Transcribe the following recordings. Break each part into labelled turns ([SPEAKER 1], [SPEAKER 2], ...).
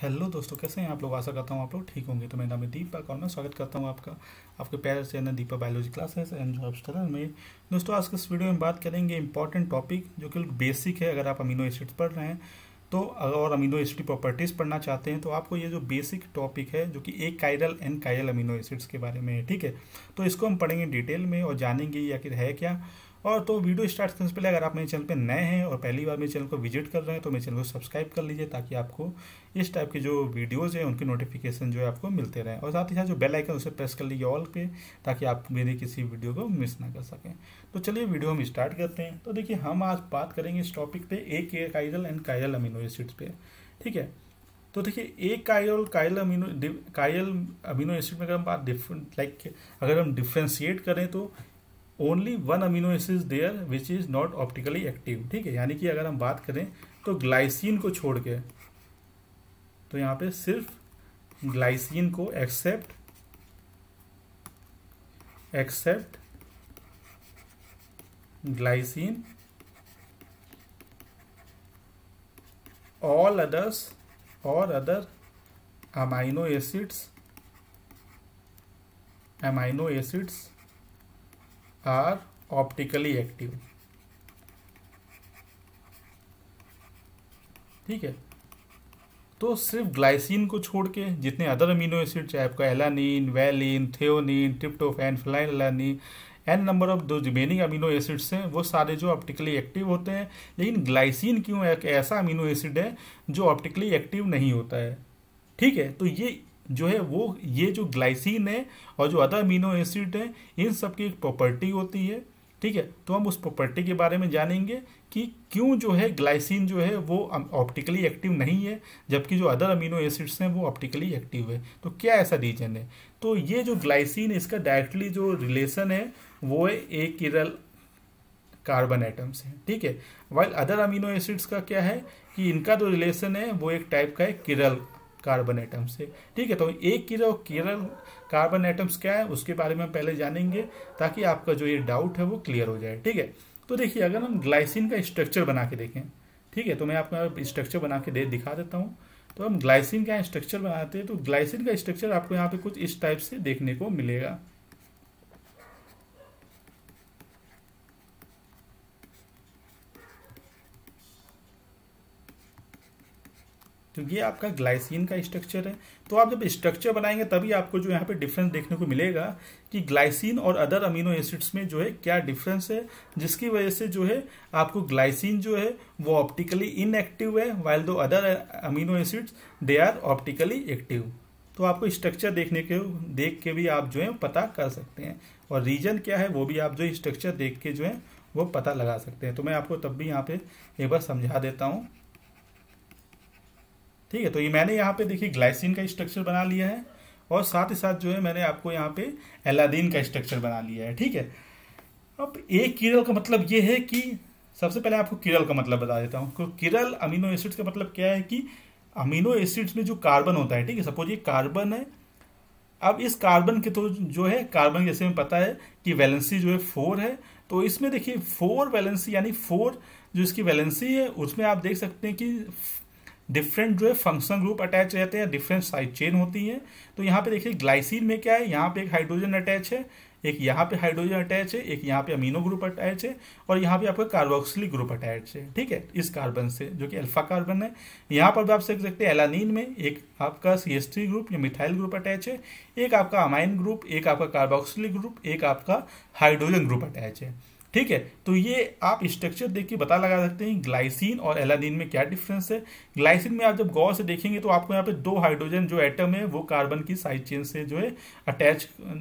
[SPEAKER 1] hello दोस्तों कैसे हैं आप लोग आशा करता हूँ आप लोग ठीक होंगे तो मेरा नाम है दीपक और मैं स्वागत करता हूँ आपका आपके प्यारे channel Deepak biology classes and job स्टडर में दोस्तों आज के इस वीडियो में बात करेंगे इंपॉर्टेंट टॉपिक जो कि बेसिक है अगर आप अमीनो एसिड पढ़ रहे हैं तो और अमीनो एसिड प्रॉपर्टीज़ पढ़ना चाहते हैं तो आपको ये जो बेसिक टॉपिक है जो कि एक chiral and chiral amino acids के बारे में है ठीक है तो इसको हम पढ़ेंगे डिटेल में और जानेंगे या फिर है क्या और तो वीडियो स्टार्ट करने से पहले अगर आप मेरे चैनल पर नए हैं और पहली बार मेरे चैनल को विजिट कर रहे हैं तो मेरे चैनल को सब्सक्राइब कर लीजिए ताकि आपको इस टाइप के जो वीडियोज़ हैं उनकी नोटिफिकेशन जो है आपको मिलते रहें और साथ ही साथ जो बेल आइकन उसे प्रेस कर लीजिए ऑल पे ताकि आप मेरे किसी वीडियो को मिस ना कर सकें तो चलिए वीडियो हम स्टार्ट करते हैं तो देखिए हम आज बात करेंगे इस टॉपिक पे ए के chiral and chiral amino acids पे ठीक है तो देखिए एक कायल कायल अमीनो कायल अमीनो एसिड में अगर हम बात डिफरेंट लाइक अगर हम डिफ्रेंशिएट करें तो only one amino acid there which is not optically active ठीक है यानी कि अगर हम बात करें तो ग्लाइसिन को छोड़ के तो यहां पे सिर्फ ग्लाइसिन को except except glycine all others और other amino acids amino acids are optically active ठीक है तो सिर्फ ग्लाइसिन को छोड़ के जितने अदर अमीनो एसिड चाहे आपका एलानिन वैलिन थेओनिन फ्लाइन phenylalanine n number of the remaining amino acids हैं वो सारे जो ऑप्टिकली एक्टिव होते हैं लेकिन ग्लाइसिन क्यों एक ऐसा अमीनो एसिड है जो ऑप्टिकली एक्टिव नहीं होता है ठीक है तो ये जो है वो ये जो ग्लाइसिन है और जो अदर अमीनो एसिड है इन सब की एक प्रॉपर्टी होती है ठीक है तो हम उस प्रॉपर्टी के बारे में जानेंगे कि क्यों जो है ग्लाइसिन जो है वो ऑप्टिकली एक्टिव नहीं है जबकि जो अदर अमीनो एसिड्स हैं वो ऑप्टिकली एक्टिव है तो क्या ऐसा रीजन है तो ये जो ग्लाइसिन इसका डायरेक्टली जो रिलेशन है वो है ए किरल कार्बन एटम्स है ठीक है वाइल अदर अमीनो एसिड्स का क्या है कि इनका जो रिलेशन है वो एक टाइप का है किरल कार्बन एटम से ठीक है तो एक की जो केरल कार्बन एटम्स क्या है उसके बारे में पहले जानेंगे ताकि आपका जो ये डाउट है वो क्लियर हो जाए ठीक है तो देखिए अगर हम ग्लाइसिन का स्ट्रक्चर बना के देखें ठीक है तो मैं आपको स्ट्रक्चर बना के दे दिखा देता हूँ तो हम ग्लाइसिन का स्ट्रक्चर बनाते हैं तो ग्लाइसिन का स्ट्रक्चर आपको यहाँ पे कुछ इस टाइप से देखने को मिलेगा क्योंकि ये आपका ग्लाइसिन का स्ट्रक्चर है तो आप जब स्ट्रक्चर बनाएंगे तभी आपको जो यहाँ पे डिफरेंस देखने को मिलेगा कि ग्लाइसिन और अदर अमीनो एसिड्स में जो है क्या डिफरेंस है जिसकी वजह से जो है आपको ग्लाइसिन जो है वो ऑप्टिकली इनएक्टिव है while the other amino acids they are optically active तो आपको स्ट्रक्चर देखने के देख के भी आप जो है पता कर सकते हैं और रीजन क्या है वो भी आप जो स्ट्रक्चर देख के जो है वो पता लगा सकते हैं तो मैं आपको तब भी यहाँ पे एक बार समझा देता हूँ ठीक है तो ये मैंने यहाँ पे देखिए ग्लाइसिन का स्ट्रक्चर बना लिया है और साथ ही साथ जो है मैंने आपको यहाँ पे एलादीन का स्ट्रक्चर बना लिया है ठीक है अब एक किरल का मतलब ये है कि सबसे पहले आपको किरल का मतलब बता देता हूँ किरल अमीनो एसिड्स का मतलब क्या है कि अमीनो एसिड्स में जो कार्बन होता है ठीक है सपोज ये कार्बन है अब इस कार्बन के तो जो है कार्बन जैसे हमें पता है कि वैलेंसी जो है फोर है तो इसमें देखिए फोर वैलेंसी यानी फोर जो इसकी वैलेंसी है उसमें आप देख सकते हैं कि डिफरेंट जो है फंक्शनल ग्रुप अटैच रहते हैं डिफरेंट साइड चेन होती है तो यहाँ पे देखिए ग्लाइसिन में क्या है यहाँ पे एक हाइड्रोजन अटैच है एक यहाँ पे हाइड्रोजन अटैच है एक यहाँ पे अमीनो ग्रुप अटैच है और यहाँ पे आपका कार्बोक्सिलिक ग्रुप अटैच है ठीक है इस कार्बन से जो कि अल्फा कार्बन है यहाँ पर भी आप देख सकते हैं एलानीन में एक आपका सी ग्रुप या मिथाइल ग्रुप अटैच है एक आपका अमाइन ग्रुप एक आपका कार्बोक्सिलिक ग्रुप एक आपका हाइड्रोजन ग्रुप अटैच है ठीक है तो ये आप स्ट्रक्चर देख के बता लगा सकते हैं ग्लाइसिन और एलानिन में क्या डिफरेंस है ग्लाइसिन में आप जब गौर से देखेंगे तो आपको यहाँ पे दो हाइड्रोजन जो एटम है वो कार्बन की साइड चेन से जो है अटैच अं,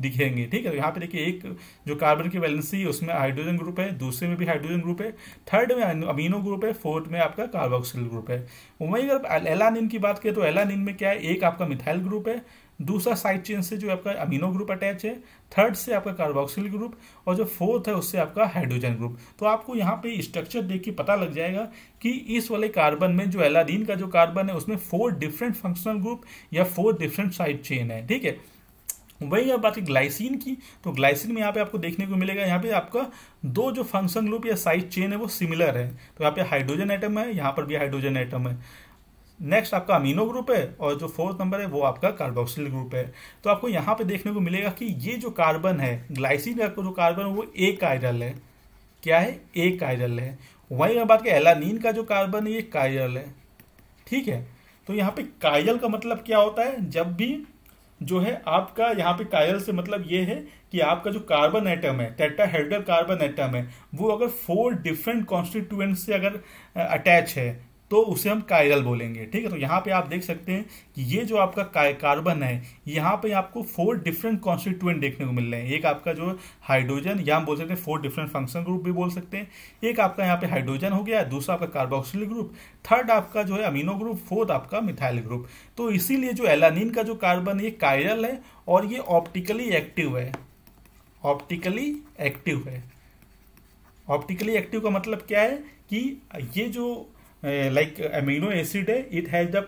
[SPEAKER 1] दिखेंगे ठीक है तो यहाँ पे देखिए एक जो कार्बन की वैलेंसी है उसमें हाइड्रोजन ग्रुप है दूसरे में भी हाइड्रोजन ग्रुप है थर्ड में अमीनो ग्रुप है फोर्थ में आपका कार्बोक्सिल ग्रुप है वहीं अगर एलानिन की बात करें तो एलानिन में क्या है एक आपका मिथाइल ग्रुप है दूसरा साइड चेन से जो आपका अमीनो ग्रुप अटैच है थर्ड से आपका कार्बोक्सिल ग्रुप और जो फोर्थ है उससे आपका हाइड्रोजन ग्रुप तो आपको यहाँ पे स्ट्रक्चर देख के पता लग जाएगा कि इस वाले कार्बन में जो एलादीन का जो कार्बन है उसमें फोर डिफरेंट फंक्शनल ग्रुप या फोर डिफरेंट साइड चेन है ठीक है वही अब बात ग्लाइसिन की तो ग्लाइसिन में यहाँ पे आपको देखने को मिलेगा यहाँ पे आपका दो जो फंक्शन ग्रुप या साइड चेन है वो सिमिलर है तो यहाँ पे हाइड्रोजन आइटम है यहाँ पर भी हाइड्रोजन आइटम है नेक्स्ट आपका अमीनो ग्रुप है और जो फोर्थ नंबर है वो आपका कार्बोक्सिल ग्रुप है तो आपको यहाँ पे देखने को मिलेगा कि ये जो कार्बन है ग्लाइसिन का जो कार्बन है वो एक आयरल है क्या है एक आयरल है वहीं बात कर एलानीन का जो कार्बन है ये कायरल है ठीक है तो यहाँ पे कायल का मतलब क्या होता है जब भी जो है आपका यहाँ पे कायल से मतलब ये है कि आपका जो कार्बन एटम है टेटा हेड्रल कार्बन एटम है वो अगर फोर डिफरेंट कॉन्स्टिट्यूएंट से अगर अटैच है तो उसे हम कायरल बोलेंगे ठीक है तो यहाँ पे आप देख सकते हैं कि ये जो आपका कार्बन है यहाँ पे आपको फोर डिफरेंट कॉन्स्टिट्यूएंट देखने को मिल रहे हैं एक आपका जो हाइड्रोजन या हम बोल सकते हैं फोर डिफरेंट फंक्शन ग्रुप भी बोल सकते हैं एक आपका यहाँ पे हाइड्रोजन हो गया दूसरा आपका कार्बोक्सिल ग्रुप थर्ड आपका जो है अमीनो ग्रुप फोर्थ आपका मिथाइल ग्रुप तो इसीलिए जो एलानिन का जो कार्बन ये कायरल है और ये ऑप्टिकली एक्टिव है ऑप्टिकली एक्टिव है ऑप्टिकली एक्टिव का मतलब क्या है कि ये जो like uh, like amino acid है it has the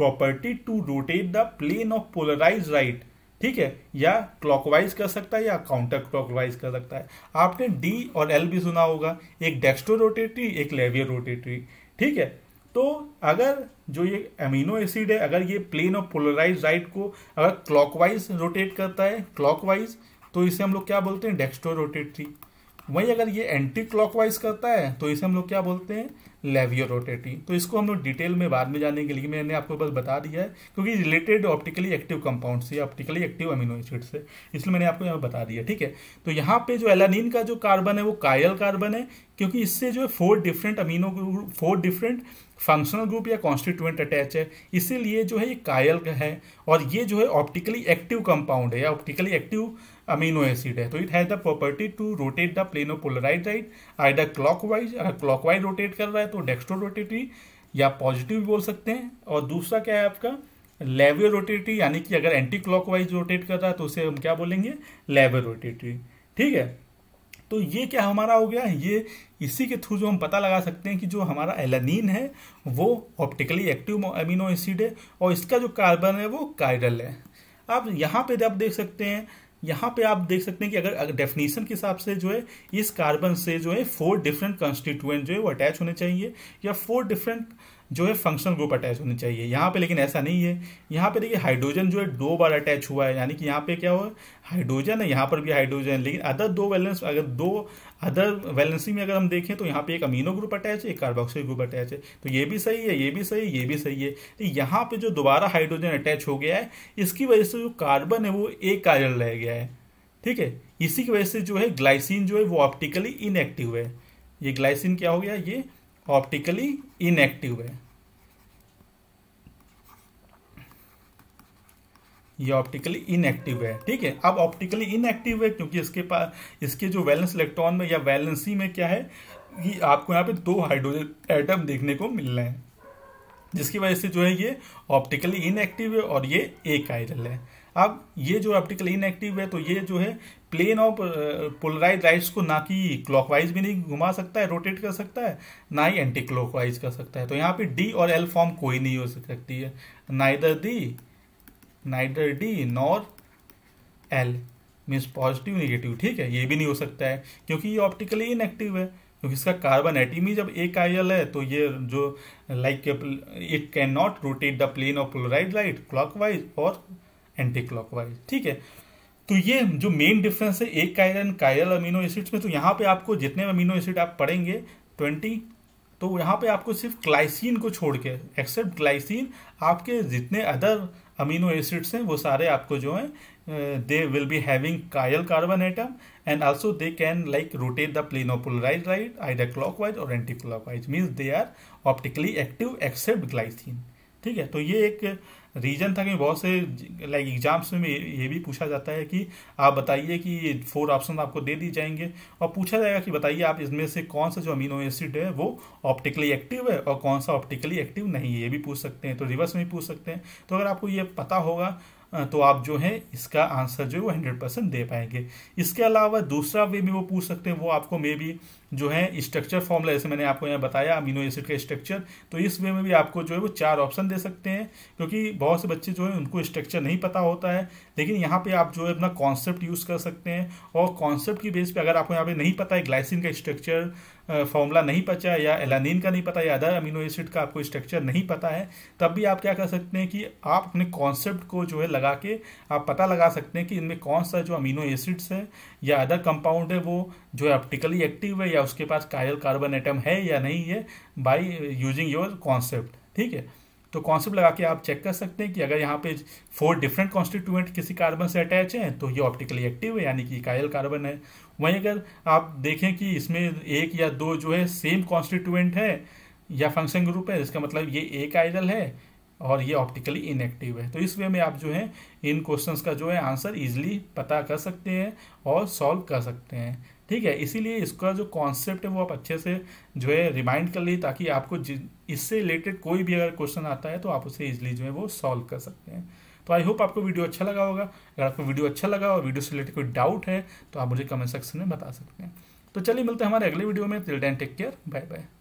[SPEAKER 1] property to rotate the plane of polarized right ठीक है या क्लॉकवाइज कर सकता है या काउंटर क्लॉकवाइज कर सकता है आपने डी और एल भी सुना होगा एक डेक्स्टो रोटेटरी एक लेवियर रोटेटरी ठीक है तो अगर जो ये अमीनो एसिड है अगर ये प्लेन ऑफ पोलराइज राइट को अगर क्लॉकवाइज रोटेट करता है क्लॉकवाइज तो इसे हम लोग क्या बोलते हैं डेक्स्ट्रो रोटेटरी वहीं अगर ये एंटी क्लॉकवाइज करता है तो इसे हम लोग क्या बोलते हैं लेवियोरोटेटी तो इसको हम लोग डिटेल में बाद में जाने के लिए मैंने आपको बस बता दिया है क्योंकि रिलेटेड ऑप्टिकली एक्टिव कंपाउंड से ऑप्टिकली एक्टिव अमीनो एसिड से इसलिए मैंने आपको यहाँ बता दिया ठीक है तो यहाँ पे जो एलानिन का जो कार्बन है वो कायल कार्बन है क्योंकि इससे जो है four different amino group four different functional group या कॉन्स्टिट्यूएंट अटैच है इसीलिए जो है ये कायल है और ये जो है ऑप्टिकली एक्टिव कंपाउंड है या ऑप्टिकली एक्टिव अमीनो एसिड है तो it has the property to rotate the plane of polarized either wise अगर क्लॉक वाइज रोटेट कर रहा है तो डेक्स्ट्रो रोटेटरी या पॉजिटिव बोल सकते हैं और दूसरा क्या है आपका लेवे रोटेटरी यानी कि अगर एंटी क्लॉक वाइज रोटेट कर रहा है तो उसे हम क्या बोलेंगे लेवे रोटेटरी ठीक है तो ये क्या हमारा हो गया ये इसी के थ्रू जो हम पता लगा सकते हैं कि जो हमारा एलानीन है वो ऑप्टिकली एक्टिव अमीनो एसिड है और इसका जो कार्बन है वो काइडल है आप यहाँ पे आप देख सकते हैं यहां पे आप देख सकते हैं कि अगर डेफिनेशन के हिसाब से जो है इस कार्बन से जो है फोर डिफरेंट कंस्टिट्यूएंट जो है वो अटैच होने चाहिए या फोर डिफरेंट जो है फंक्शनल ग्रुप अटैच होने चाहिए यहाँ पे लेकिन ऐसा नहीं है यहाँ पे देखिए हाइड्रोजन जो है दो बार अटैच हुआ है यानी कि यहाँ पे क्या हुआ हाइड्रोजन है यहाँ पर भी हाइड्रोजन लेकिन अदर दो वैलेंस अगर दो अदर वैलेंसी में अगर हम देखें तो यहाँ पे एक अमीनो ग्रुप अटैच है एक कार्बोक्सिल ग्रुप अटैच है तो ये भी सही है ये भी सही है ये भी सही है तो यहाँ पे जो दोबारा हाइड्रोजन अटैच हो गया है इसकी वजह से जो कार्बन है वो एक कार्यल रह गया है ठीक है इसी की वजह से जो है ग्लाइसिन जो है वो ऑप्टिकली इनएक्टिव है ये ग्लाइसिन क्या हो गया ये ऑप्टिकली इनएक्टिव है ये ऑप्टिकली इनएक्टिव है ठीक है अब ऑप्टिकली इनएक्टिव है क्योंकि इसके पास इसके जो वैलेंस इलेक्ट्रॉन में या वैलेंसी में क्या है कि आपको यहाँ पे दो हाइड्रोजन एटम देखने को मिल रहे हैं जिसकी वजह से जो है ये ऑप्टिकली इनएक्टिव है और ये एक काइरल है अब ये जो ऑप्टिकली इनएक्टिव है तो ये जो है प्लेन ऑफ पोलराइज राइट्स को ना कि क्लॉकवाइज भी नहीं घुमा सकता है रोटेट कर सकता है ना ही एंटी क्लॉकवाइज कर सकता है तो यहाँ पे डी और एल फॉर्म कोई नहीं हो सकती है neither D neither D nor L means positive negative ठीक है ये भी नहीं हो सकता है क्योंकि ये ऑप्टिकली इनएक्टिव है क्योंकि इसका कार्बन एटीम ही जब एक आयल है तो ये जो like it can not rotate the plane of chloride light clockwise और एंटी क्लॉकवाइज ठीक है तो ये जो मेन डिफरेंस है एक एंड कायल अमीनो एसिड्स में तो यहाँ पे आपको जितने अमीनो एसिड आप पढ़ेंगे ट्वेंटी तो यहाँ पे आपको सिर्फ क्लाइसिन को छोड़ के एक्सेप्ट क्लाइसिन आपके जितने अदर अमीनो एसिड्स हैं वो सारे आपको जो हैं they will be having chiral carbon atom and also they can like rotate the plane of polarize right either clockwise और anti clockwise means they are optically active except glycine ठीक है तो ये एक रीजन था कि बहुत से लाइक एग्जाम्स में ये भी पूछा जाता है कि आप बताइए कि ये फोर ऑप्शन आपको दे दिए जाएंगे और पूछा जाएगा कि बताइए आप इसमें से कौन सा जो अमीनो एसिड है वो ऑप्टिकली एक्टिव है और कौन सा ऑप्टिकली एक्टिव नहीं है ये भी पूछ सकते हैं तो रिवर्स में भी पूछ सकते हैं तो अगर आपको ये पता होगा तो आप जो है इसका आंसर जो है वो हंड्रेड परसेंट दे पाएंगे इसके अलावा दूसरा वे में वो पूछ सकते हैं वो आपको मे बी जो है स्ट्रक्चर फॉर्मूला जैसे मैंने आपको यहाँ बताया अमीनो एसिड का स्ट्रक्चर तो इस वे में भी आपको जो है वो चार ऑप्शन दे सकते हैं क्योंकि बहुत से बच्चे जो है उनको स्ट्रक्चर नहीं पता होता है लेकिन यहाँ पे आप जो है अपना कॉन्सेप्ट यूज़ कर सकते हैं और कॉन्सेप्ट की बेस पे अगर आपको यहाँ पे नहीं पता है ग्लाइसिन का स्ट्रक्चर फॉर्मूला नहीं पता या एलानिन का नहीं पता या अदर अमीनो एसिड का आपको स्ट्रक्चर नहीं पता है तब भी आप क्या कर सकते हैं कि आप अपने कॉन्सेप्ट को जो है लगा के आप पता लगा सकते हैं कि इनमें कौन सा जो अमीनो एसिड्स है या अदर कंपाउंड है वो जो है ऑप्टिकली एक्टिव है या क्या उसके पास कायल कार्बन एटम है या नहीं है बाई यूजिंग योर कॉन्सेप्ट ठीक है तो कॉन्सेप्ट लगा के आप चेक कर सकते हैं कि अगर यहाँ पे फोर डिफरेंट कॉन्स्टिट्यूएंट किसी कार्बन से अटैच हैं तो ये ऑप्टिकली एक्टिव है यानी कि कायल कार्बन है वहीं अगर आप देखें कि इसमें एक या दो जो है सेम कॉन्स्टिट्यूएंट है या फंक्शन ग्रुप है इसका मतलब ये एक आइडल है और ये ऑप्टिकली इनएक्टिव है तो इस वे में आप जो है इन क्वेश्चंस का जो है आंसर इजीली पता कर सकते हैं और सॉल्व कर सकते हैं ठीक है इसीलिए इसका जो कॉन्सेप्ट है वो आप अच्छे से जो है रिमाइंड कर लीजिए ताकि आपको इससे रिलेटेड कोई भी अगर क्वेश्चन आता है तो आप उसे इजिली जो है वो सॉल्व कर सकते हैं तो आई होप आपको वीडियो अच्छा लगा होगा अगर आपको वीडियो अच्छा लगा और वीडियो से रिलेटेड कोई डाउट है तो आप मुझे कमेंट सेक्शन में बता सकते हैं तो चलिए मिलते हैं हमारे अगले वीडियो में till then take care bye bye